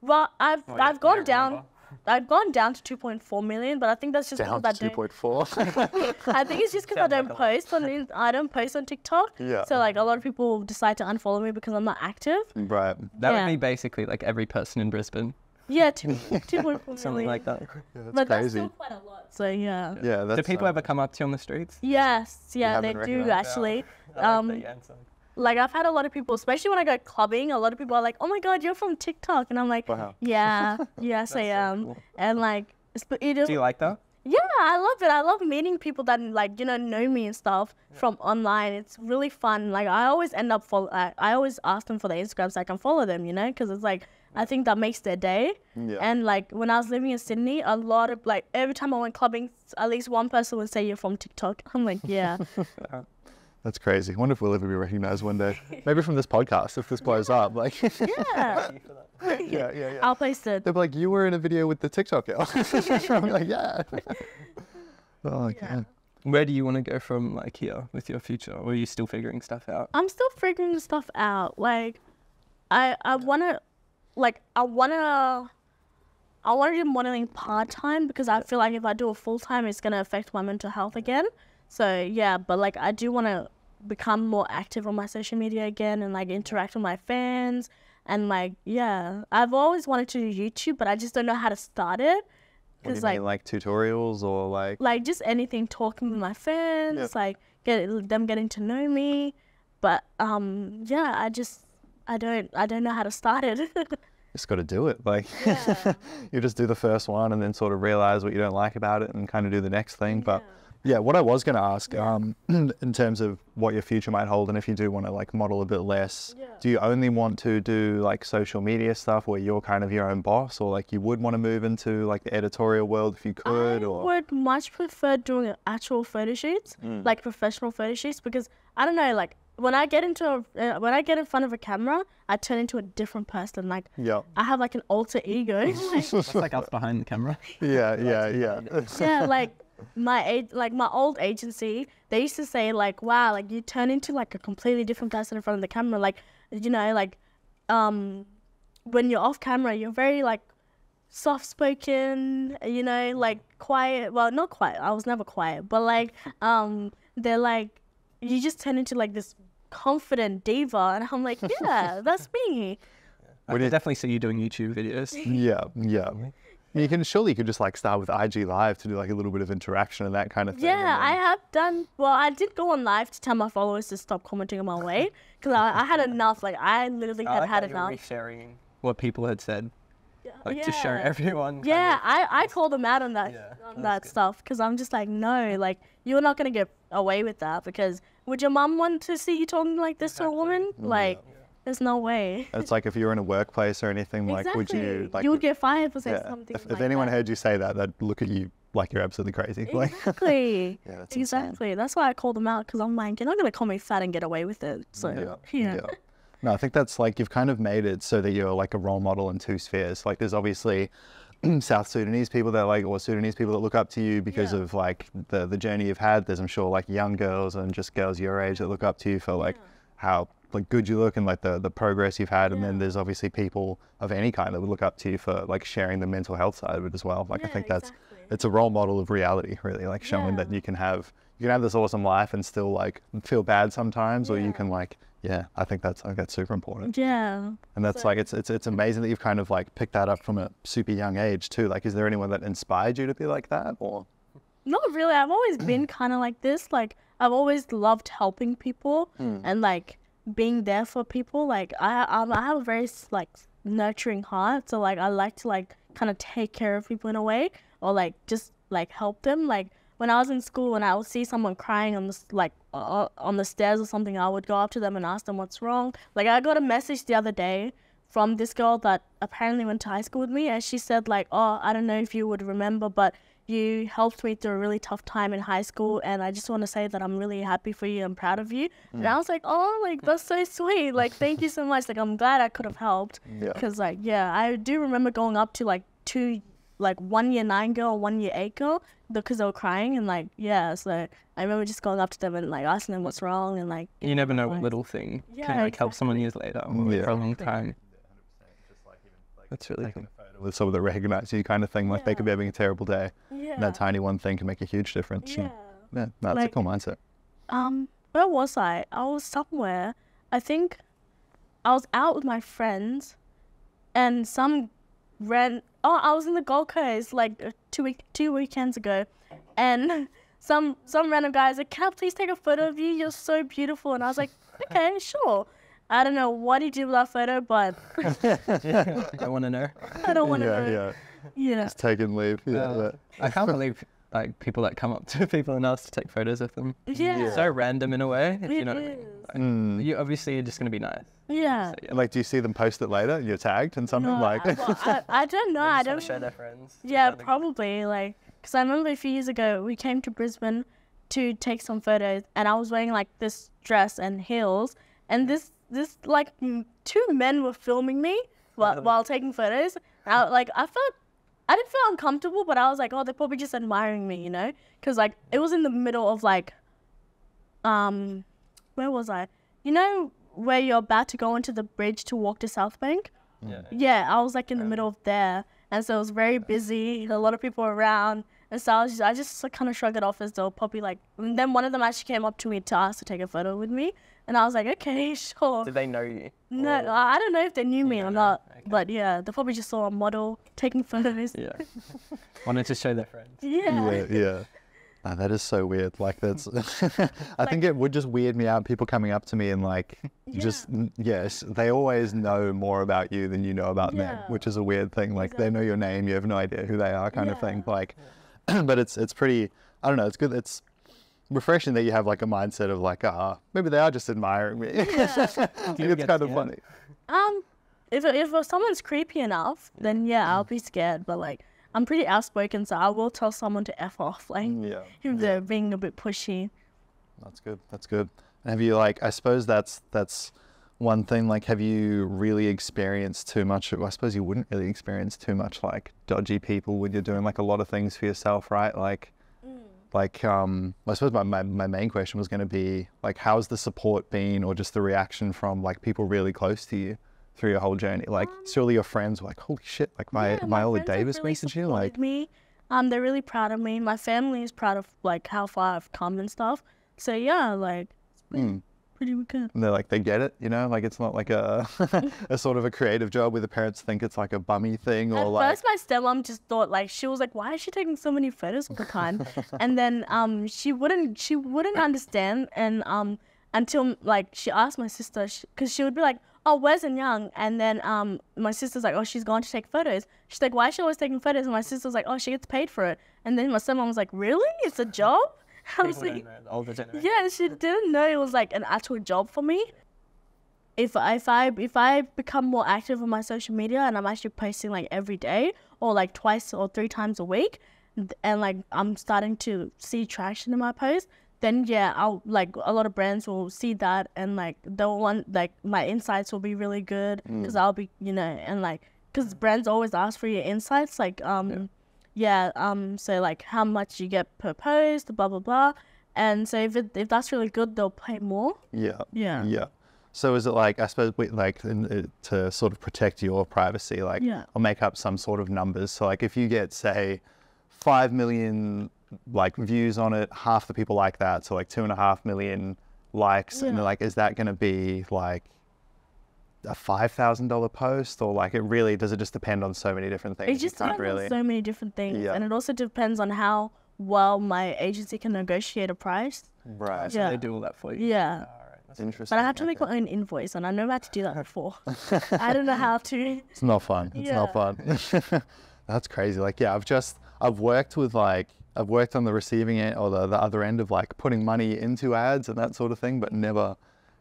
Well, I've oh, I've gone down. I've gone down to 2.4 million, but I think that's just down because I don't. 2.4. [laughs] I think it's just because I don't post on I don't post on TikTok. Yeah. So like a lot of people decide to unfollow me because I'm not active. Right. That yeah. would be basically like every person in Brisbane. Yeah, two, [laughs] [laughs] two something like that. Yeah, that's but crazy. that's still quite a lot. So yeah. Yeah. do people uh, ever come up to you on the streets? Yes. Yeah, they do actually like um, Like I've had a lot of people, especially when I go clubbing, a lot of people are like, "Oh my God, you're from TikTok," and I'm like, wow. [laughs] "Yeah, yes I am." So um, cool. And like, it is, do you like that? Yeah, I love it. I love meeting people that like you know know me and stuff yeah. from online. It's really fun. Like I always end up follow. Like, I always ask them for their Instagram so I can follow them. You know, because it's like I think that makes their day. Yeah. And like when I was living in Sydney, a lot of like every time I went clubbing, at least one person would say you're from TikTok. [laughs] I'm like, yeah. [laughs] Uh-huh. That's crazy. I wonder if we'll ever be recognized one day. Maybe from this podcast, if this blows up. [laughs] Like, yeah. [laughs] [laughs] yeah, yeah, yeah. I'll post it. They'll be like, you were in a video with the TikTok girl. I'm like, yeah. oh, okay. Yeah. Where do you want to go from like here with your future? Or are you still figuring stuff out? I'm still figuring stuff out. Like, I I want to, like, I want to. I want to do modeling part time because I feel like if I do it full time, it's going to affect my mental health again. So yeah, but like I do want to become more active on my social media again and like interact with my fans and like yeah, I've always wanted to do YouTube, but I just don't know how to start it. Cause like mean, like tutorials or like like just anything talking with my fans, yeah. like get them getting to know me. But um yeah, I just I don't I don't know how to start it. [laughs] just got to do it. Like yeah. [laughs] you just do the first one and then sort of realize what you don't like about it and kind of do the next thing. Yeah. But yeah, what I was going to ask, um, [clears throat] in terms of what your future might hold, and if you do want to like model a bit less, yeah. do you only want to do like social media stuff where you're kind of your own boss, or like you would want to move into like the editorial world if you could? I or would much prefer doing actual photo shoots, mm. like professional photo shoots, because I don't know, like when I get into a, uh, when I get in front of a camera, I turn into a different person. Like, yep. I have like an alter ego. like, That's like us behind the camera. Yeah, [laughs] yeah, yeah. [laughs] [laughs] yeah, like my age, like my old agency, they used to say like, "Wow, like you turn into like a completely different person in front of the camera." Like, you know, like, um, when you're off camera, you're very like soft spoken, you know, mm-hmm. like quiet. Well, not quiet. I was never quiet, but like, um, they're like, you just turn into like this confident diva, and I'm like, [laughs] yeah, that's me. We definitely see you doing YouTube videos. Yeah, yeah. Mm-hmm. You can surely you could just like start with IG Live to do like a little bit of interaction and that kind of thing. Yeah, then... I have done. Well, I did go on live to tell my followers to stop commenting on my [laughs] weight because I, I, had enough. Like I literally I had like had enough. Sharing what people had said. Yeah. Like yeah. just everyone. Yeah, kind of... I I called them out on that yeah, on that stuff because I'm just like no, like you're not gonna get away with that because would your mom want to see you talking like this exactly. to a woman? Mm. Like. Yeah there's no way. It's like if you were in a workplace or anything, exactly. like would you like you would get fired for saying yeah. something. If, like if anyone that. heard you say that, they'd look at you like you're absolutely crazy. [laughs] Exactly. [laughs] yeah, that's exactly. Insane. That's why I call them out because I'm like, you're not gonna call me fat and get away with it. So yeah. [laughs] yeah. yeah. No, I think that's like you've kind of made it so that you're like a role model in two spheres. Like there's obviously [clears throat] South Sudanese people that like, or Sudanese people that look up to you because yeah. of like the the journey you've had. There's, I'm sure, like young girls and just girls your age that look up to you for like yeah. how like good you look and like the, the progress you've had. And yeah. then there's obviously people of any kind that would look up to you for like sharing the mental health side of it as well. Like yeah, I think that's it's a role model of reality, really, like showing yeah. that you can have you can have this awesome life and still like feel bad sometimes, or you can like yeah, I think that's I think that's super important. Yeah. And that's so, like it's it's it's amazing that you've kind of like picked that up from a super young age too. Like is there anyone that inspired you to be like that or not really. I've always been kind of like this. Like I've always loved helping people mm. and like being there for people. Like I, I, I have a very like nurturing heart, so like I like to like kind of take care of people in a way, or like just like help them. Like when I was in school and I would see someone crying on the like uh, on the stairs or something, I would go up to them and ask them what's wrong. Like I got a message the other day from this girl that apparently went to high school with me, and she said like, oh, I don't know if you would remember, but you helped me through a really tough time in high school, and I just want to say that I'm really happy for you. I'm proud of you. Mm. And I mm. was like, oh, like that's so sweet. Like, thank you so much. Like, I'm glad I could have helped. Because yeah. like, yeah, I do remember going up to like two, like one year nine girl, one year eight girl, because they were crying and like, yeah. So I remember just going up to them and like asking them what's wrong and like. You never know like, what little thing yeah, can like exactly. help someone years later yeah. for a long time. That's really cool with someone that recognizes you kind of thing. Like yeah. they could be having a terrible day. Yeah. And that tiny one thing can make a huge difference. Yeah. yeah that's like, a cool mindset. Um, where was I? I was somewhere. I think I was out with my friends and some ran oh I was in the Gold Coast like uh, two week two weekends ago and [laughs] some some random guys like, Can I please take a photo of you? You're so beautiful and I was like, Okay, sure I don't know what he did with that photo, but I want to know. I don't want to yeah, know. Yeah, yeah. Just taking leave. Yeah, uh, I can't believe like people that come up to [laughs] people and ask to take photos of them. Yeah. yeah. So random in a way. If it you know is. Like, mm. You obviously are just gonna be nice. Yeah. So, yeah. Like, do you see them post it later? and You're tagged and something no, like. I, well, I, [laughs] I, don't know. I don't. Show their friends. Yeah, probably like because I remember a few years ago we came to Brisbane to take some photos and I was wearing like this dress and heels and this this like two men were filming me while, uh-huh. while taking photos. I, like I felt I didn't feel uncomfortable, but I was like, oh, they're probably just admiring me, you know? Because like it was in the middle of like, um, where was I? You know where you're about to go onto the bridge to walk to South Bank? Yeah. Yeah, I was like in the um. middle of there, and so it was very busy. A lot of people around, and so I was just, I just like, kind of shrugged it off as though probably like. And then one of them actually came up to me to ask to take a photo with me, and I was like, okay, [laughs] sure. Did they know you? No, or... I don't know if they knew me yeah, or not. Okay. But yeah, they probably just saw a model taking photos. Yeah. [laughs] Wanted to show their friends. Yeah. Yeah. yeah. Oh, that is so weird. Like that's, [laughs] I like, think it would just weird me out. People coming up to me and like, yeah. just yes, they always know more about you than you know about yeah. them, which is a weird thing. Like exactly. they know your name, you have no idea who they are, kind yeah. of thing. Like, [clears throat] but it's it's pretty. I don't know. It's good. It's refreshing that you have like a mindset of like, ah, maybe they are just admiring me. Yeah. [laughs] it's kind of funny. Um, if if someone's creepy enough, then yeah, I'll be scared. But like, I'm pretty outspoken, so I will tell someone to f off. Like, mm, yeah. if they're yeah. being a bit pushy. That's good. That's good. Have you like? I suppose that's that's one thing. Like, have you really experienced too much? I suppose you wouldn't really experience too much like dodgy people when you're doing like a lot of things for yourself, right? Like like um, I suppose my, my, my main question was going to be like how's the support been or just the reaction from like people really close to you through your whole journey like um, surely your friends were like holy shit like my yeah, Myola my Davis really messaged you like me um they're really proud of me my family is proud of like how far I've come and stuff so yeah like mm. And they're like, they get it, you know, like it's not like a [laughs] a sort of a creative job where the parents think it's like a bummy thing or At like. First, my stepmom just thought like she was like, why is she taking so many photos all the time? [laughs] and then um she wouldn't she wouldn't understand and um until like she asked my sister because she, she would be like, oh, where's and Young? And then um, my sister's like, oh, she's gone to take photos. She's like, why is she always taking photos? And my sister's like, oh, she gets paid for it. And then my stepmom was like, really? It's a job? [laughs] I was generation. Yeah, she didn't know it was like an actual job for me. If if I if I become more active on my social media and I'm actually posting like every day or like twice or three times a week, and like I'm starting to see traction in my posts, then yeah, I'll like a lot of brands will see that and like they'll want like my insights will be really good because mm. I'll be you know and like because brands always ask for your insights like um. Yeah yeah, um, so like how much you get per post, blah blah blah. And so if it, if that's really good, they'll pay more. Yeah. Yeah. Yeah. So is it like I suppose we, like in, uh, to sort of protect your privacy, like yeah. make up some sort of numbers. So like if you get say five million like views on it, half the people like that, so like two and a half million likes, yeah. and like is that going to be like a five thousand dollar post, or like it really does it just depend on so many different things? It just depends really... on so many different things, yeah. and it also depends on how well my agency can negotiate a price. Right. So yeah. they do all that for you. Yeah. That's interesting. But I have to make okay. my own invoice, and I know how to do that before. [laughs] I don't know how to. It's not fun. It's yeah. not fun. [laughs] That's crazy. Like, yeah, I've just I've worked with like I've worked on the receiving end or the, the other end of like putting money into ads and that sort of thing, but never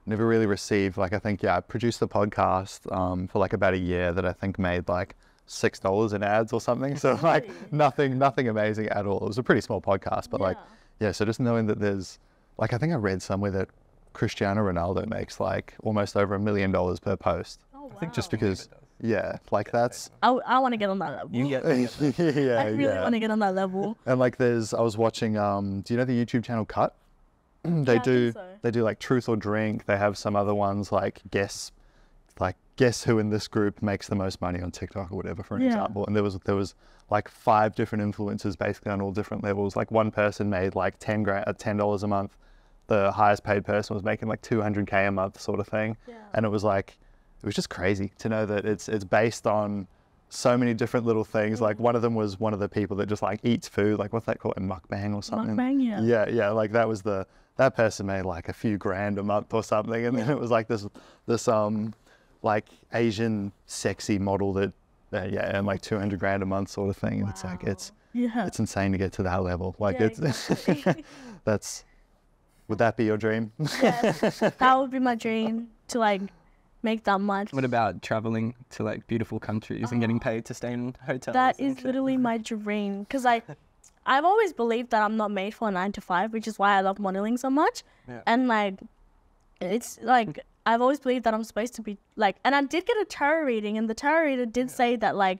never really received like I think yeah I produced the podcast um, for like about a year that I think made like six dollars in ads or something so like nothing nothing amazing at all it was a pretty small podcast but yeah. like yeah so just knowing that there's like I think I read somewhere that Cristiano Ronaldo makes like almost over a million dollars per post oh, wow. I think just because yeah like that's I, I want to get on that level you get, you get [laughs] yeah I really yeah. want to get on that level and like there's I was watching um do you know the YouTube channel Cut Mm, they yeah, do so. they do like truth or drink. They have some other ones like guess like guess who in this group makes the most money on TikTok or whatever for an yeah. example. And there was there was like five different influencers basically on all different levels. Like one person made like ten grand uh, ten dollars a month. The highest paid person was making like 200k a month sort of thing. Yeah. And it was like it was just crazy to know that it's it's based on so many different little things. Like mm-hmm. one of them was one of the people that just like eats food. Like what's that called? A mukbang or something. Mukbang, yeah. Yeah, yeah. Like that was the that person made like a few grand a month or something. And then it was like this, this, um, like Asian sexy model that, uh, yeah, and like 200 grand a month sort of thing. Wow. And it's like, it's, yeah. it's insane to get to that level. Like yeah, it's, [laughs] exactly. that's, would that be your dream? yes, [laughs] that would be my dream to like make that much. What about traveling to like beautiful countries and getting ah. paid to stay in hotels? That is literally my dream because I I've always believed that I'm not made for a nine to five, which is why I love modeling so much. Yeah. And like, it's like I've always believed that I'm supposed to be like. And I did get a tarot reading, and the tarot reader did yeah. say that like,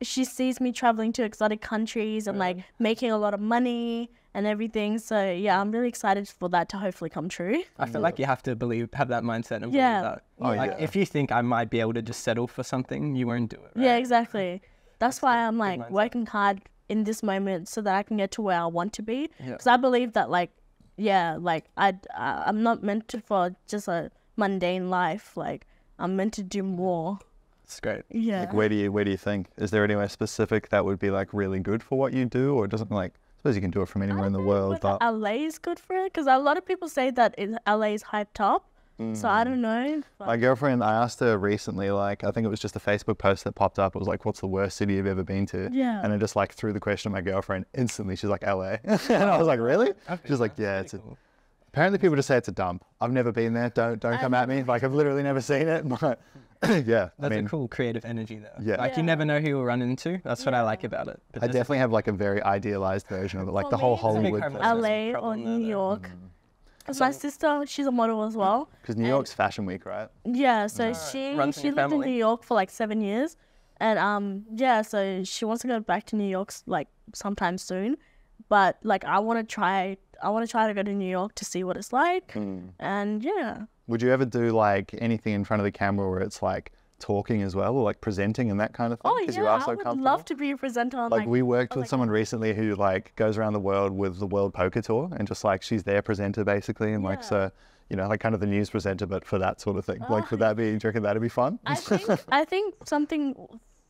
she sees me traveling to exotic countries and yeah. like making a lot of money and everything. So yeah, I'm really excited for that to hopefully come true. I feel like you have to believe, have that mindset and yeah. believe that. Oh, like, yeah. If you think I might be able to just settle for something, you won't do it. Right? Yeah, exactly. That's, That's why I'm like working hard in this moment so that I can get to where I want to be. Because yeah. I believe that like yeah, like I, I am not meant to for just a mundane life. Like I'm meant to do more. It's great. Yeah. Like where do you where do you think is there anywhere specific that would be like really good for what you do, or doesn't like I suppose you can do it from anywhere in the world. But LA is good for it because a lot of people say that LA is hyped up, Mm. So I don't know. My girlfriend, I asked her recently, like, I think it was just a Facebook post that popped up. It was like, what's the worst city you've ever been to? Yeah. And I just like threw the question at my girlfriend instantly. She's like, LA. [laughs] and I was like, really? She's like, yeah, it's a, apparently people just say it's a dump. I've never been there. Don't, don't come at me. Like I've literally never seen it. [laughs] But [clears throat] yeah. That's I mean, a cool creative energy though. Yeah. Like yeah. you never know who you'll run into. That's yeah. what I like about it. But I definitely have like a very idealized version of it. Like the whole Hollywood. LA or New York. Mm. So, my sister, she's a model as well. Because New York's Fashion Week, right? Yeah, so right. she Runs she lived family. in New York for like seven years, and um yeah, so she wants to go back to New York like sometime soon, but like I want to try I want to try to go to New York to see what it's like, mm. and yeah. Would you ever do like anything in front of the camera where it's like talking as well, or like presenting and that kind of thing? Because oh, yeah, you are so I would love to be a presenter. like, like we worked with like, someone recently who like goes around the world with the World Poker Tour, and just like she's their presenter basically, and yeah. like so. You know, like kind of the news presenter, but for that sort of thing. Oh, like, would that be? Do you reckon that'd be fun? I think, I think something,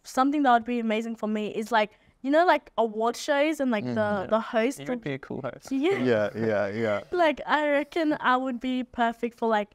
something that would be amazing for me is like you know, like award shows and like mm, the the host. You would be a cool host. Yeah, yeah, yeah, yeah. like I reckon I would be perfect for like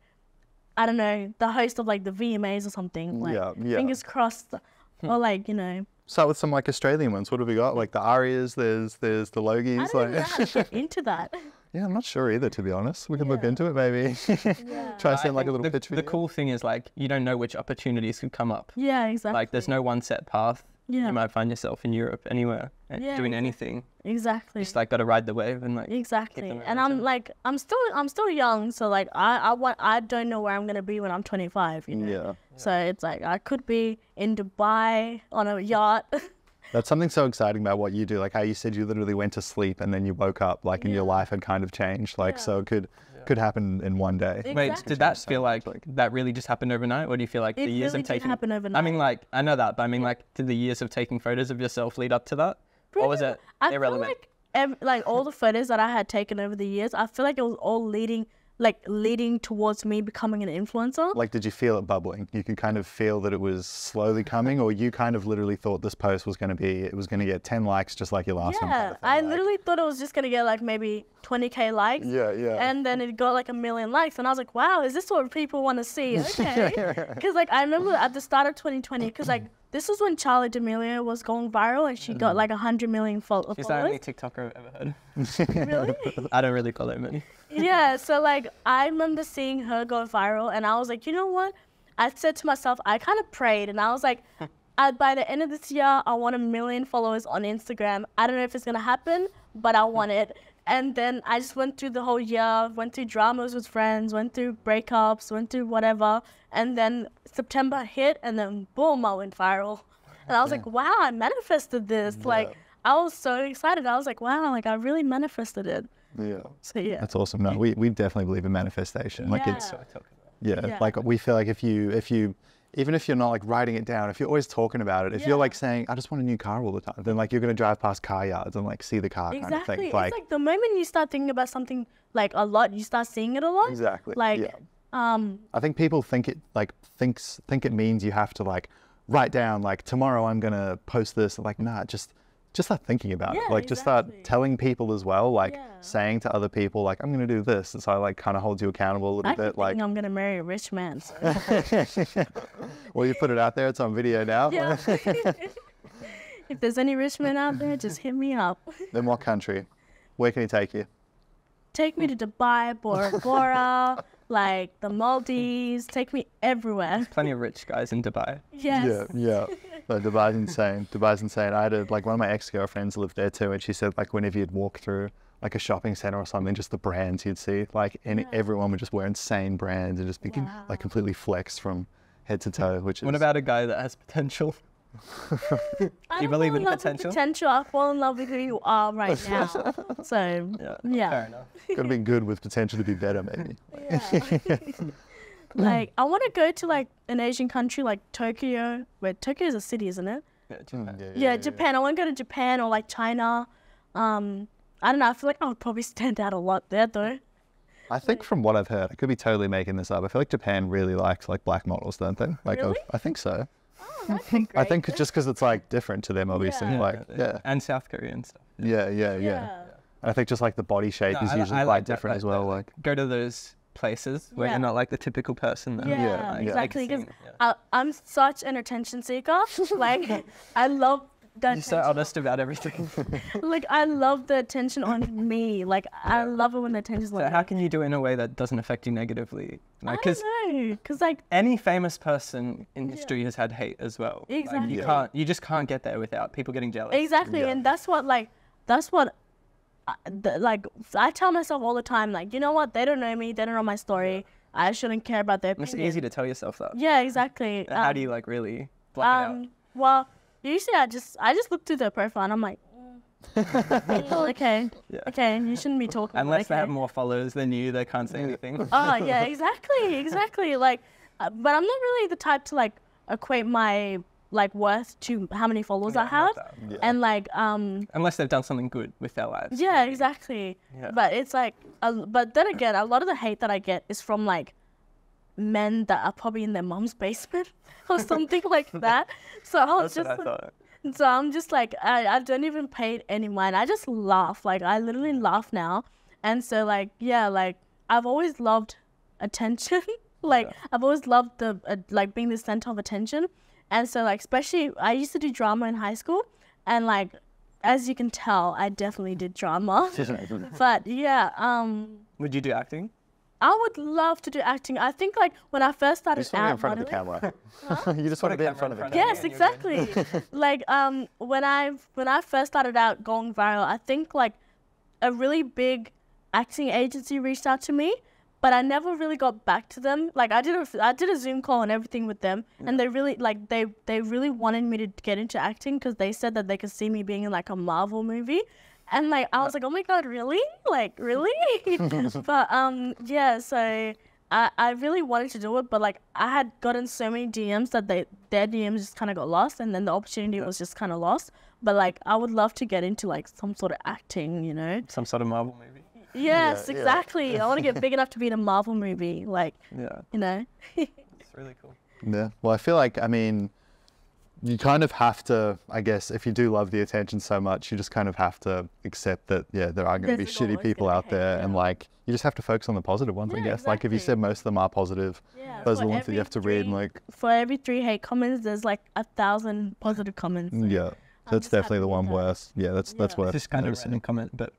I don't know, the host of like the VMAs or something. Like, yeah, yeah. Fingers crossed. Hmm. Or like, you know. Start with some like Australian ones. What have we got? Like the Arias, there's there's the Logies. I don't like into that. [laughs] Yeah, I'm not sure either, to be honest. We can yeah. look into it maybe. [laughs] yeah. Try to send like a little the, picture. The cool thing is like you don't know which opportunities could come up. Yeah, exactly. Like there's no one set path. Yeah. You might find yourself in Europe anywhere eh, yeah, doing anything. Exactly. Just like gotta ride the wave and like Exactly. And I'm like I'm still I'm still young, so like I, I want I don't know where I'm gonna be when I'm twenty five, you know. Yeah. So it's like I could be in Dubai on a yacht. [laughs] That's something so exciting about what you do, like how you said you literally went to sleep and then you woke up, like and your life had kind of changed. Like yeah. so it could could happen in one day. Exactly. Wait, did that feel like that really just happened overnight, or do you feel like it the years really of taking? happen overnight. I mean, like I know that, but I mean, like, did the years of taking photos of yourself lead up to that, Pretty or was it I irrelevant? Feel like, ev- like all the photos that I had taken over the years, I feel like it was all leading like leading towards me becoming an influencer. Like, did you feel it bubbling? You could kind of feel that it was slowly coming, or you kind of literally thought this post was going to be, it was going to get 10 likes just like your last yeah, one. Yeah, kind of I like. literally thought it was just going to get like maybe 20K likes. Yeah, yeah. And then it got like a million likes. And I was like, wow, is this what people want to see? [laughs] Okay. Because, like, I remember at the start of 2020, because, like, this was when Charli D'Amelio was going viral and she got mm-hmm. like 100 million uh, followers. She's the only TikToker I've ever heard. really? [laughs] I don't really follow many. yeah, so like I remember seeing her go viral and I was like, you know what? I said to myself, I kind of prayed and I was like, I, [laughs] by the end of this year, I want a million followers on Instagram. I don't know if it's going to happen, but I want it. And then I just went through the whole year, went through dramas with friends, went through breakups, went through whatever. And then September hit, and then boom, I went viral. And I was yeah. like, wow, I manifested this. Yeah. Like, I was so excited. I was like, wow, like I really manifested it. Yeah. So, yeah. That's awesome. No, we, we definitely believe in manifestation. Like, yeah. it's, yeah, yeah, like we feel like if you, if you, even if you're not like writing it down, if you're always talking about it, if yeah. you're like saying, I just want a new car all the time, then like you're gonna drive past car yards and like see the car exactly. kind of thing. It's like, like the moment you start thinking about something like a lot, you start seeing it a lot. Exactly. Like yeah. um I think people think it like thinks think it means you have to like write down like tomorrow I'm gonna post this. Like, nah, just just that thinking about yeah, it, like exactly. just that telling people as well, like yeah. saying to other people, like I'm gonna do this, and so I like kind of hold you accountable a little I bit. Like I'm gonna marry a rich man. So. [laughs] well, you put it out there; it's on video now. Yeah. [laughs] [laughs] if there's any rich men out there, just hit me up. Then what country? Where can he take you? Take me to Dubai, Bora Bora, like the Maldives. Take me everywhere. Plenty of rich guys in Dubai. Yes. Yeah. Yeah but Dubai's insane. Dubai's insane. I had a, like one of my ex girlfriends lived there too, and she said like whenever you'd walk through like a shopping center or something, just the brands you'd see, like and yeah. everyone would just wear insane brands and just be wow. like completely flexed from head to toe. Which what is... about a guy that has potential? [laughs] Do you believe in potential? Potential. I fall in love with who you are right [laughs] now. So yeah, yeah. fair enough. Got to be good with potential to be better, maybe. Yeah. [laughs] Like, I want to go to like an Asian country like Tokyo. where Tokyo is a city, isn't it? Yeah, Japan. Mm, yeah, yeah, yeah, Japan. I want to go to Japan or like China. Um, I don't know. I feel like I would probably [laughs] stand out a lot there though. I think from what I've heard, I could be totally making this up. I feel like Japan really likes like black models, don't they? Like, really? I, think so. Oh, I think just because it's like different to them, obviously. Yeah. Like, yeah. And South Korean stuff. Yeah, yeah, yeah. yeah. I think just like the body shape no, is I, usually I like quite that, different as well. Like, go to those places where yeah. you're not like the typical person. Though. Yeah, yeah like, exactly. Because yeah. I'm such an attention seeker. [laughs] like I love the. You're attention. so honest about everything. [laughs] like I love the attention on me. Like I love it when the attention's so on. how me. can you do it in a way that doesn't affect you negatively? Like, cause I don't know. Because like any famous person in history has had hate as well. Exactly. Like, you can't. You just can't get there without people getting jealous. Exactly, and that's what like that's what the, like I tell myself all the time, like you know what? They don't know me. They don't know my story. I shouldn't care about their. Opinion. It's easy to tell yourself that. Yeah, exactly. Um, [laughs] How do um, you like really block um, it out? Um, well, usually I just I just look through their profile and I'm like, [laughs] okay, yeah. okay, you shouldn't be talking. Unless okay. they have more followers than you, they can't say anything. oh yeah, exactly, exactly. Like, uh, but I'm not really the type to like equate my like worth to how many followers I have, yeah. and like um unless they've done something good with their lives. Yeah, maybe. exactly. Yeah. But it's like, uh, but then again, a lot of the hate that I get is from like men that are probably in their mom's basement [laughs] or something [laughs] like that. So I was That's just. I so I'm just like I, I don't even pay any mind. I just laugh. Like I literally laugh now. And so like yeah, like I've always loved attention. [laughs] like yeah. I've always loved the uh, like being the center of attention. And so like especially I used to do drama in high school and like as you can tell, I definitely did drama. [laughs] but yeah, um Would you do acting? I would love to do acting. I think like when I first started you just out, in front modeling, of the camera. huh? you just want to be in front of the camera. [laughs] Yes, exactly. [laughs] like um when I when I first started out going viral, I think like a really big acting agency reached out to me but I never really got back to them. Like I did a I did a Zoom call and everything with them, yeah. and they really like they they really wanted me to get into acting because they said that they could see me being in like a Marvel movie. And like I was like, oh my god, really? Like really? [laughs] but um, yeah. So I, I really wanted to do it, but like I had gotten so many DMs that they their DMs just kind of got lost, and then the opportunity was just kind of lost. But like I would love to get into like some sort of acting, you know, some sort of Marvel movie. Yes, yeah, exactly. Yeah. I want to get big [laughs] enough to be in a Marvel movie. Like, yeah. you know? [laughs] it's really cool. Yeah. Well, I feel like, I mean, you kind of have to, I guess, if you do love the attention so much, you just kind of have to accept that, yeah, there are going to be shitty people out there. And like, you just have to focus on the positive ones, yeah, I guess. Exactly. Like, if you said most of them are positive, yeah, those are the ones that you have to three, read. And like, for every three hate comments, there's like a thousand positive comments. Yeah. So that's definitely the one that. worse. Yeah, that's yeah. that's worse. Just kind of a random comment, but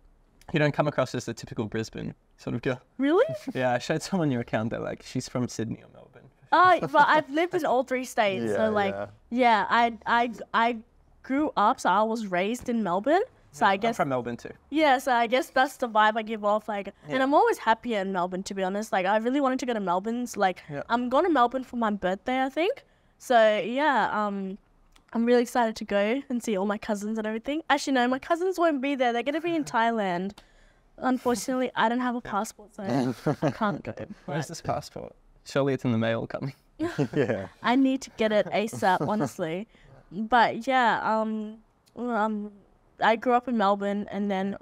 you don't come across as the typical Brisbane sort of girl. Really? [laughs] yeah, I showed someone your account that like she's from Sydney or Melbourne. Oh, but [laughs] I've lived in all three states, yeah, so like, yeah. yeah. I I I grew up, so I was raised in Melbourne. So yeah, I guess I'm from Melbourne too. Yeah, so I guess that's the vibe I give off. Like, and I'm always happier in Melbourne, to be honest. Like, I really wanted to go to Melbourne. So, like, I'm going to Melbourne for my birthday, I think. So yeah, um, I'm really excited to go and see all my cousins and everything. Actually, no, my cousins won't be there. They're going to be in [laughs] Thailand. Unfortunately, I don't have a passport, so I [laughs] can't go. Where's this passport? Surely it's in the mail coming. [laughs] yeah. I need to get it ASAP, honestly. But yeah, um, um, I grew up in Melbourne and then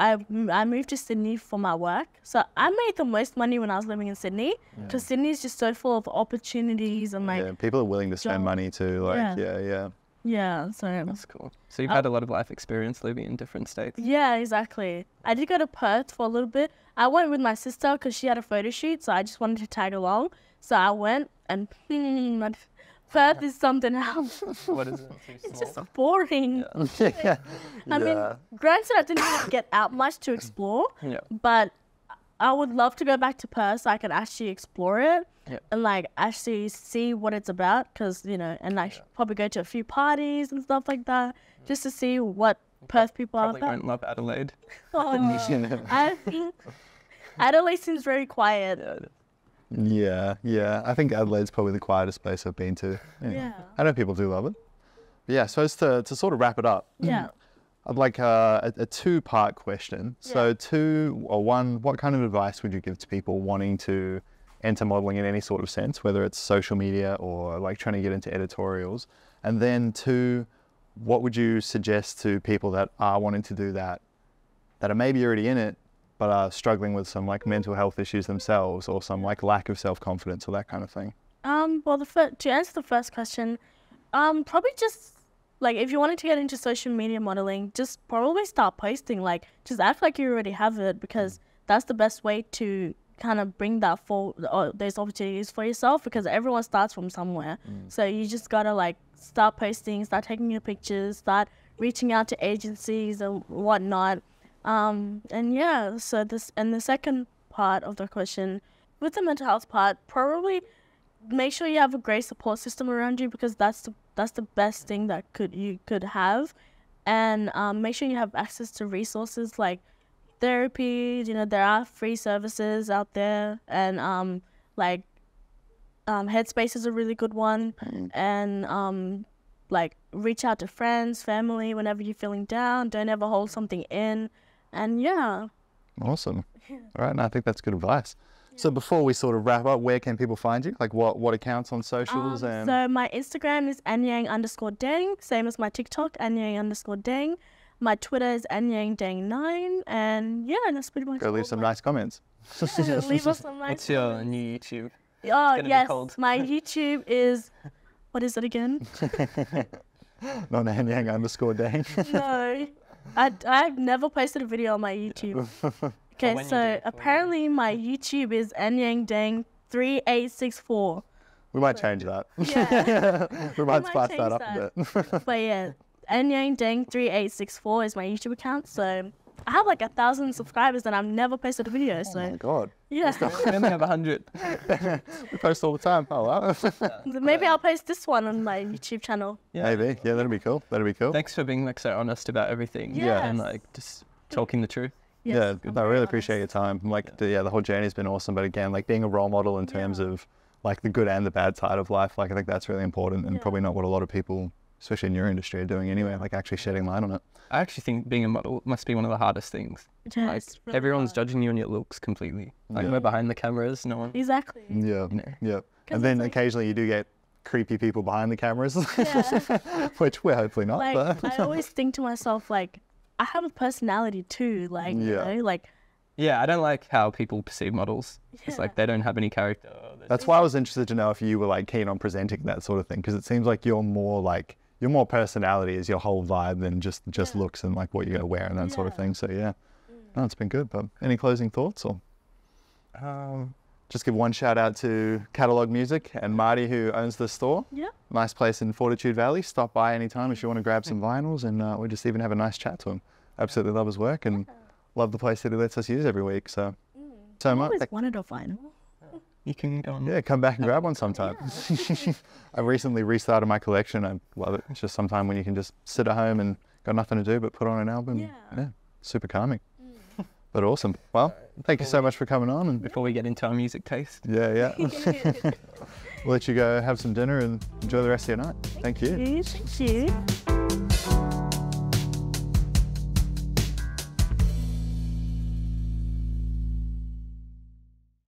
I, I moved to Sydney for my work. So I made the most money when I was living in Sydney because yeah. Sydney is just so full of opportunities and like. Yeah, people are willing to spend money too. Like, yeah, yeah. yeah. Yeah, so that's cool. So you've uh, had a lot of life experience living in different states. Yeah, exactly. I did go to Perth for a little bit. I went with my sister because she had a photo shoot, so I just wanted to tag along. So I went and [laughs] Perth is something else. [laughs] what is it? [laughs] It's just boring. Yeah. [laughs] yeah. I mean, granted, I didn't really get out much to explore, yeah. but I would love to go back to Perth so I can actually explore it Yeah. and like actually see what it's about because you know, and like yeah. probably go to a few parties and stuff like that mm. just to see what you Perth people are about. Probably won't love Adelaide. oh, I think Adelaide seems very quiet. Yeah, yeah, yeah. I think Adelaide's probably the quietest place I've been to. yeah. I know people do love it. But yeah, so to, to sort of wrap it up. Yeah. I'd like uh, a, a, two part question. Yeah. So, two or one, what kind of advice would you give to people wanting to enter modeling in any sort of sense, whether it's social media or like trying to get into editorials? And then, two, what would you suggest to people that are wanting to do that, that are maybe already in it, but are struggling with some like mental health issues themselves or some like lack of self confidence or that kind of thing? Um, well, the fir- to answer the first question, um, probably just like if you wanted to get into social media modeling, just probably start posting. Like, just act like you already have it because mm. that's the best way to kind of bring that for or uh, those opportunities for yourself because everyone starts from somewhere. Mm. So you just gotta like start posting, start taking your pictures, start reaching out to agencies and whatnot, um, and yeah, so this and the second part of the question with the mental health part, probably make sure you have a great support system around you because that's the that's the best thing that could you could have, and um, make sure you have access to resources like therapy. You know there are free services out there, and um, like um, Headspace is a really good one, mm. and um, like reach out to friends, family whenever you're feeling down. Don't ever hold something in and yeah. Awesome. [laughs] All right, and I think that's good advice. Yeah. So before we sort of wrap up, where can people find you? Like what, what accounts on socials? Um, and... So my Instagram is anyang underscore dang, same as my TikTok, anyang underscore dang. My Twitter is anyang dang nine, and yeah, that's pretty much Go leave some nice comments. Yeah, leave us some [laughs] nice What's your new YouTube? Oh, yes, my [laughs] YouTube is, what is it again? Not anyang underscore dang. no. I, I've never posted a video on my YouTube. [laughs] Okay, so, apparently my YouTube is Anyang Dang 3864. We might change that. Yeah. [laughs] we might we spice might that up that. a bit. [laughs] but yeah, Anyang Dang 3864 is my YouTube account, so I have like a thousand subscribers and I've never posted a video. Oh so. Oh my god. Yeah. we only have a hundred. [laughs] we post all the time. Oh wow. Maybe I'll post this one on my YouTube channel. Yeah. Maybe. Yeah, that'd be cool. That'd be cool. Thanks for being like so honest about everything. Yeah. And like just talking the truth. Yes, yeah, I really honest. appreciate your time. Like, yeah. The, yeah, the whole journey's been awesome. But again, like being a role model in terms yeah. of like the good and the bad side of life, like I think that's really important and yeah. probably not what a lot of people especially in your industry, are doing anyway, like actually shedding light on it. I actually think being a model oh, must be one of the hardest things. Like, really everyone's hard. judging you on your looks completely. Like yeah. we're behind the cameras, no one. Exactly. Yeah. You know. Yeah. And then like... occasionally you do get creepy people behind the cameras, yeah. [laughs] which we're hopefully not. Like, but I always think to myself, like, I have a personality too. Like, yeah. you know, like. Yeah, I don't like how people perceive models. Yeah. It's like they don't have any character. That's why I was interested to know if you were like keen on presenting that sort of thing, because it seems like you're more like your more personality is your whole vibe than just just yeah. looks and like what you're gonna wear and that yeah. sort of thing. So yeah, mm. no, it's been good. But any closing thoughts or? Um, just give one shout out to Catalog Music and Marty who owns the store. Yeah. Nice place in Fortitude Valley. Stop by anytime if you want to grab some vinyls and uh, we just even have a nice chat to him. Absolutely love his work and yeah. love the place that he lets us use every week. So, mm. so much. I always wanted a vinyl you can on. yeah come back and oh. grab one sometime. [laughs] I recently restarted my collection. I love it. It's just sometime when you can just sit at home and got nothing to do but put on an album. Yeah, yeah super calming. Mm. [laughs] But awesome. Well, thank you so much for coming on. And before we get into our music taste, yeah, yeah, [laughs] we'll let you go have some dinner and enjoy the rest of your night. Thank, thank you. you. Thank you.